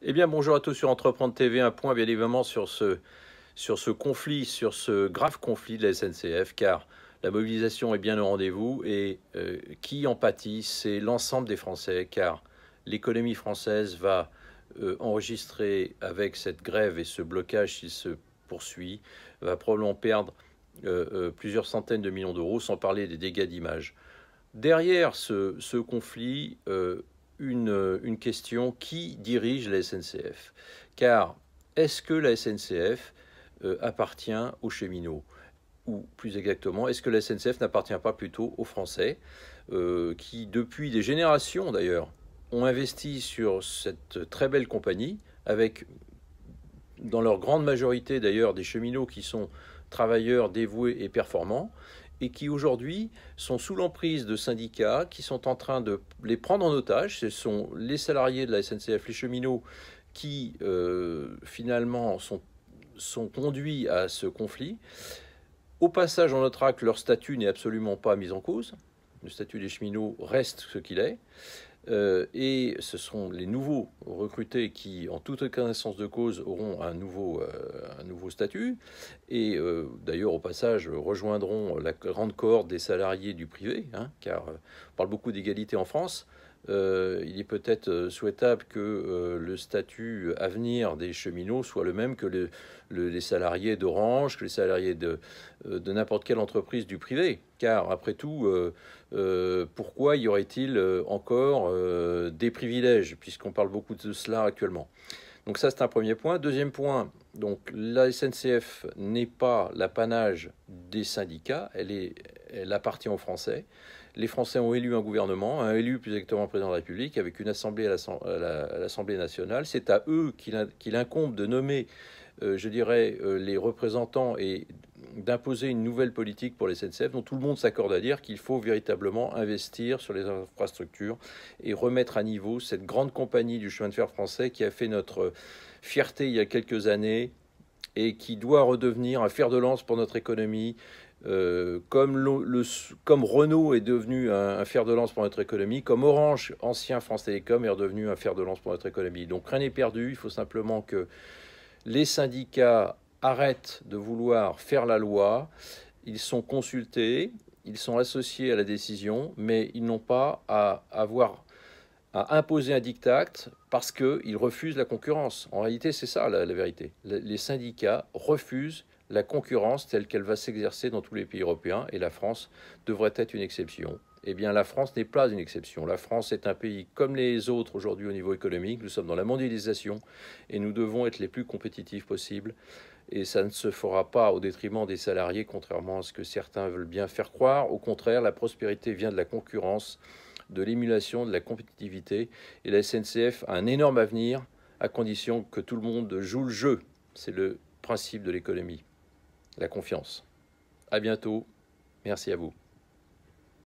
Eh bien, bonjour à tous sur Entreprendre TV. Un point, bien évidemment, sur ce, sur ce conflit, sur ce grave conflit de la SNCF, car la mobilisation est bien au rendez-vous et euh, qui en pâtit, c'est l'ensemble des Français, car l'économie française va euh, enregistrer avec cette grève et ce blocage s'il se poursuit, va probablement perdre euh, plusieurs centaines de millions d'euros, sans parler des dégâts d'image. Derrière ce, ce conflit, une, question qui dirige la SNCF Car est-ce que la SNCF euh, appartient aux cheminots ou plus exactement, est-ce que la SNCF n'appartient pas plutôt aux Français, euh, qui depuis des générations d'ailleurs ont investi sur cette très belle compagnie, avec dans leur grande majorité d'ailleurs des cheminots qui sont travailleurs dévoués et performants, et qui aujourd'hui sont sous l'emprise de syndicats qui sont en train de les prendre en otage. Ce sont les salariés de la SNCF, les cheminots, qui euh, finalement sont, sont conduits à ce conflit. Au passage, on notera que leur statut n'est absolument pas mis en cause. Le statut des cheminots reste ce qu'il est. Euh, et ce sont les nouveaux recrutés qui, en toute connaissance de cause, auront un nouveau, euh, statut et euh, d'ailleurs au passage rejoindront la grande cohorte des salariés du privé, hein, car on parle beaucoup d'égalité en France. Euh, il est peut-être euh, souhaitable que euh, le statut à venir des cheminots soit le même que les salariés d'Orange, que les salariés de, de n'importe quelle entreprise du privé. Car après tout, pourquoi y aurait-il encore des privilèges, puisqu'on parle beaucoup de cela actuellement donc ça, c'est un premier point. Deuxième point, donc la SNCF n'est pas l'apanage des syndicats, elle, est, elle appartient aux Français les Français ont élu un gouvernement, un élu plus exactement président de la République, avec une assemblée à l'Assemblée nationale. C'est à eux qu'il incombe de nommer, euh, je dirais, euh, les représentants et d'imposer une nouvelle politique pour les SNCF dont tout le monde s'accorde à dire qu'il faut véritablement investir sur les infrastructures et remettre à niveau cette grande compagnie du chemin de fer français qui a fait notre fierté il y a quelques années, et qui doit redevenir un fer de lance pour notre économie, euh, comme, le, comme, Renault est devenu un, un, fer de lance pour notre économie, comme Orange, ancien France Télécom, est redevenu un fer de lance pour notre économie. Donc rien n'est perdu, il faut simplement que les syndicats arrêtent de vouloir faire la loi, ils sont consultés, ils sont associés à la décision, mais ils n'ont pas à avoir à imposer un diktat parce qu'ils refusent la concurrence. En réalité, c'est ça la, la, vérité. Les syndicats refusent la concurrence telle qu'elle va s'exercer dans tous les pays européens et la France devrait être une exception. Eh bien, la France n'est pas une exception. La France est un pays comme les autres aujourd'hui au niveau économique. Nous sommes dans la mondialisation et nous devons être les plus compétitifs possibles. Et ça ne se fera pas au détriment des salariés, contrairement à ce que certains veulent bien faire croire. Au contraire, la prospérité vient de la concurrence de l'émulation, de la compétitivité. Et la SNCF a un énorme avenir à condition que tout le monde joue le jeu. C'est le principe de l'économie, la confiance. À bientôt. Merci à vous.